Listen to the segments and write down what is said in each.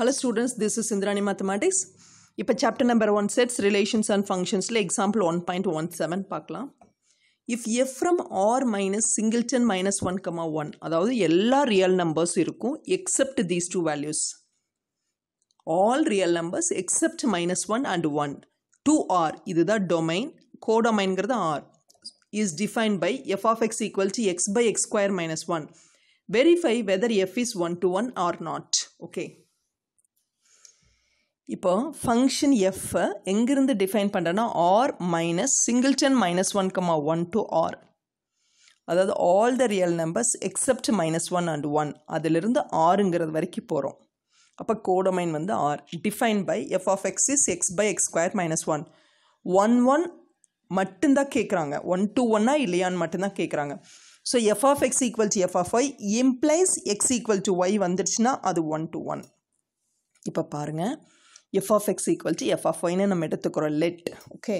hello students this is Indrani mathematics இப்போ chapter number one sets relations and ஃபங்க்ஷன்ஸில் example one point one seven பார்க்கலாம் if f from R minus singleton minus one comma one அதாவது எல்லா real numbers இருக்கும் except these two values all real numbers except minus one and one to R இதுதான் domain கோடொமைன்கிறது R is define by f of x equal to x by x square minus one verify whether F is one to one or not okay இப்போ function எஃப்பை எங்கேருந்து define பண்ணுறேன்னா R minus singleton minus one comma one to R அதாவது all the real numbers except minus one and one அதிலிருந்து ஆறுங்கிறது வரைக்கும் போகிறோம் அப்போ கோடமைன் வந்து R define by f of x is x by x square minus one one one மட்டும்தான் கேட்குறாங்க one to ஒன்னா இல்லையான்னு மட்டும்தான் கேட்குறாங்க so f of x equal to f of Y implies x equal to y வந்துடுச்சுன்னா அது one to one இப்போ பாருங்கள் f of x equal to f of ஒய்னு நம்ம எடுத்துக்கிறோம் லெட் ஓகே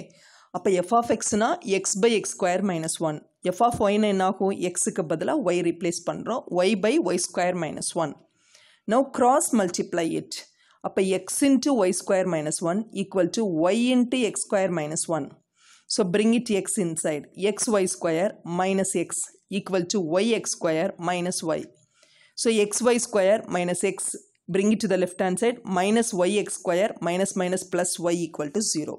அப்போ எஃப் ஆஃப் எக்ஸ்னால் x by x square minus one f of ஒய்னு என்னாகும் எக்ஸுக்கு பதிலாக ஒய் ரீப்ளேஸ் பண்ணுறோம் y by y square minus one no cross multiply it அப்போ x into y square minus one equal to y into x square minus one so bring it x inside x y square minus x equal equal to yx minus y so x xy square minus x bring it the left left side side y yx square minus minus plus y equal to 0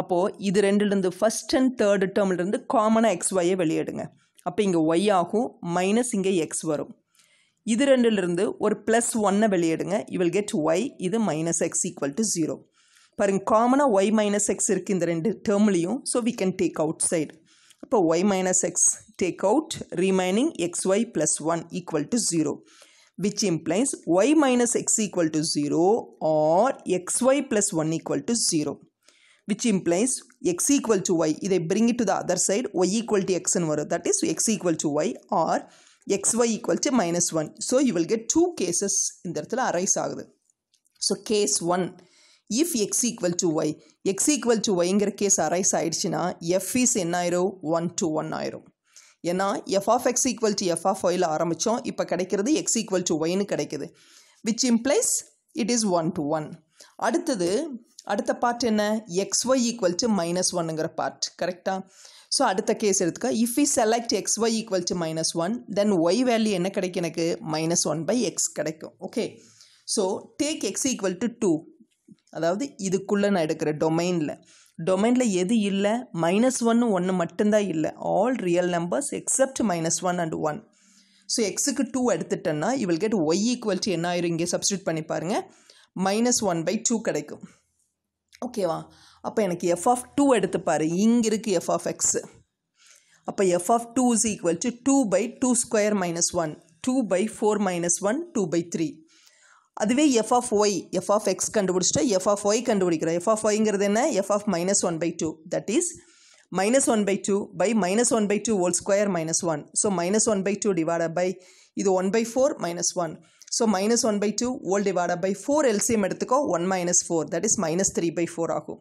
அப்போது இது ரெண்டுலேருந்து first and third டேர்ம்லேருந்து காமனாக X ஒய்யை வெளியேடுங்க அப்போ இங்கே Y ஆகும் minus இங்கே X வரும் இது ரெண்டுலேருந்து ஒரு ப்ளஸ் ஒன்னை வெளியேடுங்க யூ வில் கெட் ஒய் இது minus x equal to zero பாருங்க காமனாக ஒய் மைனஸ் எக்ஸ் இருக்குது இந்த ரெண்டு டேர்ம்லேயும் so we can take out side அப்போ y minus x take out remaining x y plus one equal to zero which implies y minus x equal to 0 or xy plus 1 equal to 0 which implies x equal to y இதை bring it to the other side y equal to x and வரும் that is x equal to y or xy equal to minus 1 so you will get two cases இந்த இடத்துல arise ஆகுது so case 1 if x equal to y x equal to yங்கிற case arise ஆயிடுச்சுன்னா f is என்ன ஆயிரும் one to one ஆயிரும் ஏன்னா f of x equal to f of ஒயில் ஆரம்பித்தோம் இப்போ கிடைக்கிறது எக்ஸ் ஈக்குவல் டு ஒய்னு கிடைக்குது which implies it is one to one அடுத்தது அடுத்த பார்ட் என்ன x y equal to minus ஒன்னுங்கிற பார்ட் கரெக்டாக ஸோ அடுத்த கேஸ் எடுத்துக்க if you select x y equal to minus one then y value என்ன கிடைக்கும் எனக்கு மைனஸ் ஒன் பை எக்ஸ் கிடைக்கும் okay so take x equal to two அதாவது இதுக்குள்ளே நான் எடுக்கிற டொமைனில் டொமைனில் எது இல்லை மைனஸ் ஒன்று ஒன்று மட்டும்தான் இல்லை all real numbers except minus one and one so எக்ஸுக்கு டூ எடுத்துட்டோன்னா we'll get Y equal to என்ன ஆயிரும் இங்கே சப்ஸ்டியூட் பண்ணி பாருங்கள் மைனஸ் ஒன் பை டூ கிடைக்கும் ஓகேவா அப்போ எனக்கு எஃப் ஆஃப் டூ எடுத்துப்பார் இங்கே இருக்குது எஃப் ஆஃப் எக்ஸு அப்போ f of two is equal to two by two square minus one two by four minus one two by three அதுவே f of y f of x கண்டுபிடிச்சிட்டா f of y கண்டுபிடிக்கிறோம் f of ஒய்ங்கிறது என்ன f of minus one by two that is minus one by two by minus one by two whole square minus one so minus one by two divide by இது one by four minus one so minus one by two whole divide by four LCM எடுத்துக்கோ one minus four that is minus three by four ஆகும்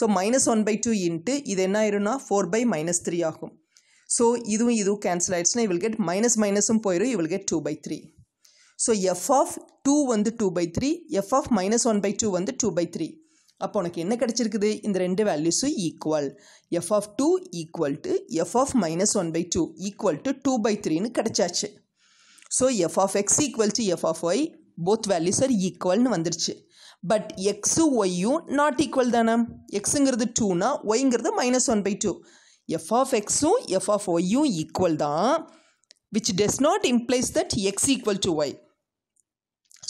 so minus one by two into இது என்ன ஆயிரும்னா four by minus three ஆகும் so இதுவும் இதுவும் cancel ஆயிடுச்சுன்னா we'll get minus மைனஸும் போயிடும் we'll get two by three so f of two வந்து two by three f of minus one by two வந்து டூ பை த்ரீ அப்போ உனக்கு என்ன கிடச்சிருக்குது இந்த ரெண்டு வேல்யூஸும் equal f of two equal to f of minus one by two equal to two by த்ரீன்னு கிடச்சாச்சு so f of x equal to f of y both values are ஈக்குவல்னு வந்துருச்சு பட் எக்ஸு ஒய்யும் நாட் ஈக்குவல் தானே எக்ஸுங்கிறது டூனா ஒய்ங்கிறது minus one by two f of எக்ஸும் எஃப் ஆஃப் ஒய்யும் ஈக்குவல் தான் which does not implies that x equal to y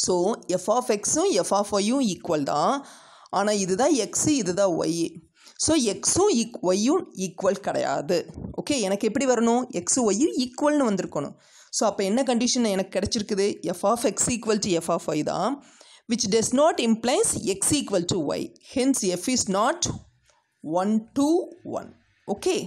so f of எக்ஸும் எஃப் ஆஃப் ஒய்யும் ஈக்குவல் தான் ஆனால் இதுதான் எக்ஸு இது தான் ஒய் ஸோ எக்ஸும் ஈக் ஒய்யும் ஈக்குவல் கிடையாது ஓகே எனக்கு எப்படி வரணும் எக்ஸு ஒய்யும் ஈக்குவல்னு வந்திருக்கணும் ஸோ அப்போ என்ன கண்டிஷன் எனக்கு கிடச்சிருக்குது f of x equal to f of y தான் which does not implies x equal to y hence f is not one to one okay